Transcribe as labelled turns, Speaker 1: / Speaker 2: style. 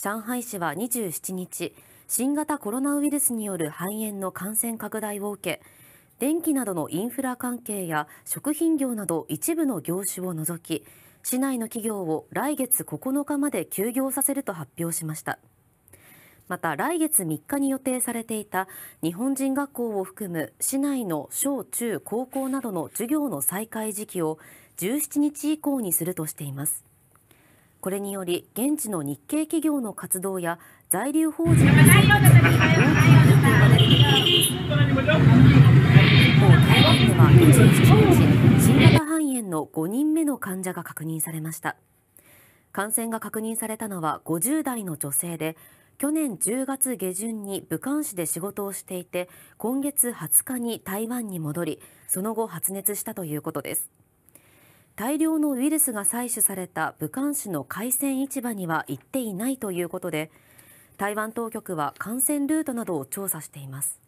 Speaker 1: 上海市は27日、新型コロナウイルスによる肺炎の感染拡大を受け、電気などのインフラ関係や食品業など一部の業種を除き、市内の企業を来月9日まで休業させると発表しました。また来月3日に予定されていた日本人学校を含む市内の小中高校などの授業の再開時期を17日以降にするとしていますこれにより現地の日系企業の活動や在留邦人の生活に大きな影響が出ていま一方台湾では27日新型肺炎の5人目の患者が確認されました感染が確認されたのは50代の女性で去年10月下旬に武漢市で仕事をしていて今月20日に台湾に戻りその後発熱したということです大量のウイルスが採取された武漢市の海鮮市場には行っていないということで台湾当局は感染ルートなどを調査しています。